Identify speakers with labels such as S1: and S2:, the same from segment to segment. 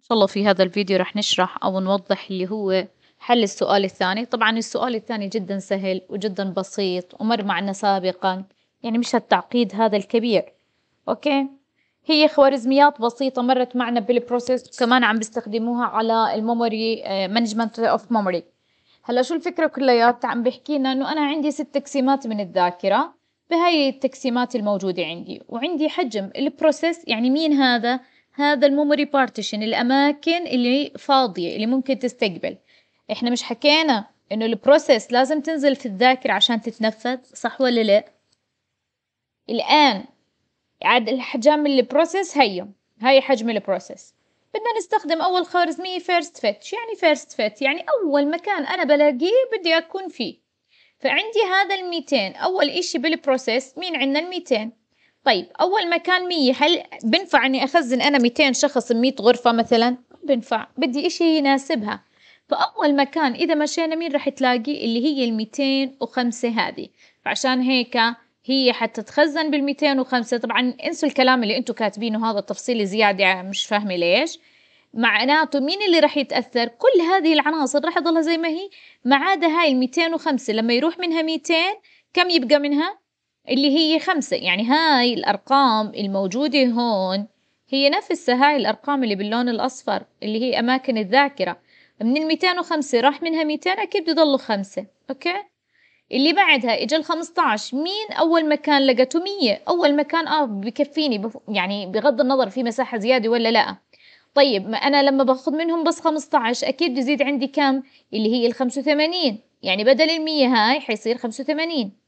S1: إن شاء الله في هذا الفيديو رح نشرح أو نوضح اللي هو حل السؤال الثاني طبعا السؤال الثاني جدا سهل وجدا بسيط ومر معنا سابقا يعني مش التعقيد هذا الكبير أوكي هي خوارزميات بسيطة مرت معنا بالبروسيس وكمان عم بيستخدموها على الميموري مانجمنت اوف ميموري هلا شو الفكرة كلياتها عم بحكينا انه انا عندي ست تقسيمات من الذاكرة بهاي التقسيمات الموجودة عندي وعندي حجم البروسيس يعني مين هذا هذا الميموري بارتيشن الأماكن اللي فاضية اللي ممكن تستقبل إحنا مش حكينا إنه البروسيس لازم تنزل في الذاكرة عشان تتنفذ صح ولا لا؟ الآن عاد الحجم البروسيس هي هاي حجم البروسيس بدنا نستخدم أول خوارزمية فيرست شو يعني فيرست فيت يعني أول مكان أنا بلاقيه بدي أكون فيه فعندي هذا الميتين أول إشي بالبروسيس مين عندنا الميتين طيب اول مكان 100 هل بنفع اني اخزن انا 200 شخص ب 100 غرفه مثلا بنفع بدي اشي يناسبها فاول مكان اذا مشينا مين راح تلاقي اللي هي ال 205 هذه فعشان هيك هي حتتخزن بال 205 طبعا انسوا الكلام اللي انتم كاتبينه هذا التفصيل زياده يعني مش فاهمه ليش معناته مين اللي راح يتاثر كل هذه العناصر راح تضلها زي ما هي ما عدا هاي ال 205 لما يروح منها 200 كم يبقى منها اللي هي خمسة يعني هاي الأرقام الموجودة هون هي نفسها هاي الأرقام اللي باللون الأصفر اللي هي أماكن الذاكرة من الميتين وخمسة راح منها ميتين أكيد بضلوا خمسة أوكي اللي بعدها إجا ال مين اول مكان لقته مية اول مكان اه بكفيني بف... يعني بغض النظر في مساحه زياده ولا لا طيب ما انا لما باخذ منهم بس 15 اكيد بزيد عندي كم اللي هي الخمسة وثمانين يعني بدل المية هاي حيصير وثمانين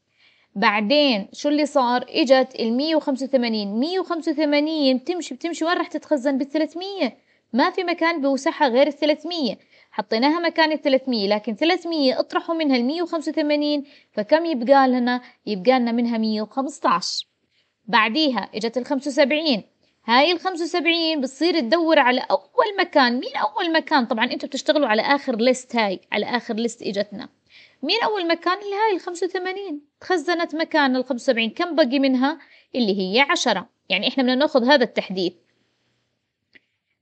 S1: بعدين شو اللي صار اجت ال 185 185 بتمشي بتمشي وين راح تتخزن بال 300 ما في مكان بوسعها غير ال 300 حطيناها مكان ال 300 لكن 300 اطرحوا منها ال 185 فكم يبقى لنا يبقى لنا منها 115 بعديها اجت ال 75 هاي ال 75 بتصير تدور على اول مكان مين اول مكان طبعا انتم بتشتغلوا على اخر ليست هاي على اخر ليست اجتنا مين أول مكان اللي هاي الخمسة وثمانين تخزنت مكان الخمسة وسبعين كم بقي منها اللي هي عشرة يعني إحنا بدنا ناخذ هذا التحديث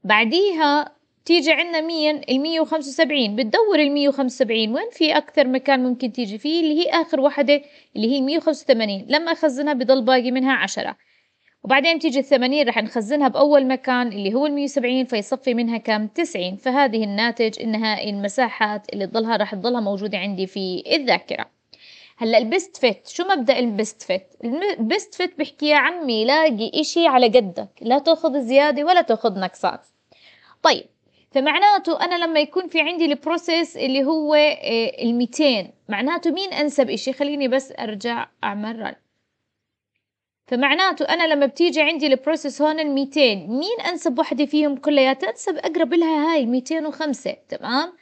S1: بعديها تيجي عندنا مين المية وخمسة وسبعين بتدور المية وخمسة وسبعين وين في أكثر مكان ممكن تيجي فيه اللي هي آخر واحدة اللي هي المية وخمسة وثمانين لما أخزنها بضل باقي منها عشرة وبعدين بتيجي الثمانين رح نخزنها بأول مكان اللي هو المية وسبعين فيصفي منها كم تسعين فهذه الناتج النهائي المساحات اللي تضلها رح تضلها موجودة عندي في الذاكرة هلا البست فيت شو مبدا البست فيت البست فيت بحكي يا عمي لاقي اشي على قدك لا تاخذ زياده ولا تاخذ نقصات طيب فمعناته انا لما يكون في عندي البروسيس اللي هو آه، ال 200 معناته مين انسب اشي خليني بس ارجع اعمل رن فمعناته أنا لما بتيجي عندي البروسيس هون الميتين مين أنسب وحدة فيهم كلياتها أنسب أقرب لها هاي ميتين وخمسة تمام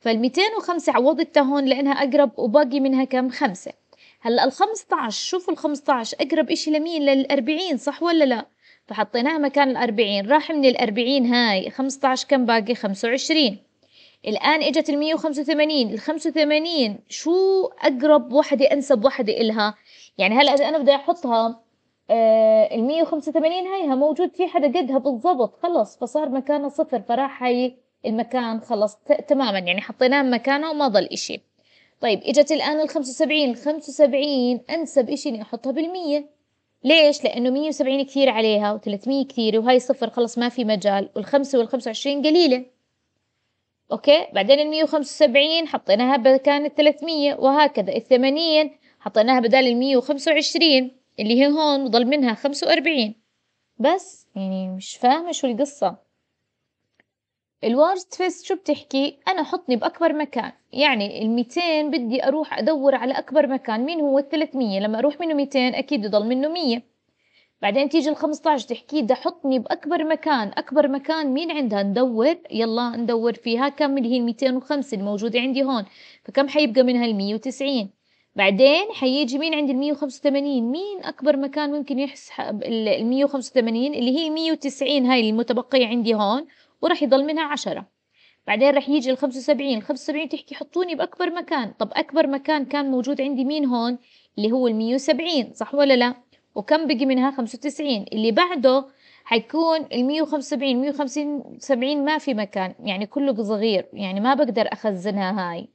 S1: فالميتين وخمسة عوضتها هون لأنها أقرب وباقي منها كم خمسة هلا الخمسة عشر شوفوا الخمسة عشر أقرب إشي لمين للأربعين صح ولا لا فحطيناها مكان الأربعين راح من الأربعين هاي خمسة عشر كم باقي خمسة وعشرين الآن إجت المية وخمسة وثمانين الخمسة وثمانين شو أقرب وحدة أنسب وحدة إلها يعني هلا إذا أنا بدي أحطها ال 185 هيها موجود في حدا قدها بالضبط خلص فصار مكانه صفر فراح هي المكان خلص تماما يعني حطيناه مكانه وما ضل إشي طيب اجت الآن ال 75 ال 75 أنسب إشي إني أحطها بال 100 ليش؟ لأنه 170 كثير عليها و300 كثير وهي صفر خلص ما في مجال وال 5 وال وال25 قليلة أوكي بعدين ال 175 حطيناها بمكان ال 300 وهكذا ال 80 حطيناها بدال ال 125 اللي هي هون وضل منها خمسة وأربعين بس يعني مش فاهمة شو القصة الوارست فيست شو بتحكي أنا حطني بأكبر مكان يعني الميتين بدي أروح أدور على أكبر مكان مين هو الثلاثمية لما أروح منه ميتين أكيد يضل منه مية بعدين تيجي الخمسطعش تحكي ده حطني بأكبر مكان أكبر مكان مين عندها ندور يلا ندور فيها كم اللي هي الميتين وخمسة الموجودة عندي هون فكم حيبقى منها المية وتسعين بعدين حيجي مين عند وخمسة وثمانين مين اكبر مكان ممكن يسحب ال وثمانين اللي هي وتسعين هاي المتبقيه عندي هون وراح يضل منها عشرة بعدين راح يجي ال 75 ال 75 تحكي حطوني باكبر مكان طب اكبر مكان كان موجود عندي مين هون اللي هو ال 170 صح ولا لا وكم بقي منها 95 اللي بعده حيكون ال 175 175 ما في مكان يعني كله صغير يعني ما بقدر اخزنها هاي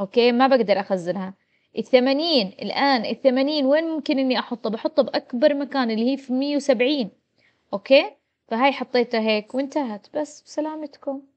S1: اوكي ما بقدر اخزنها الثمانين الآن الثمانين وين ممكن إني أحطه بحطه بأكبر مكان اللي هي في مية وسبعين أوكي فهاي حطيتها هيك وانتهت بس سلامتكم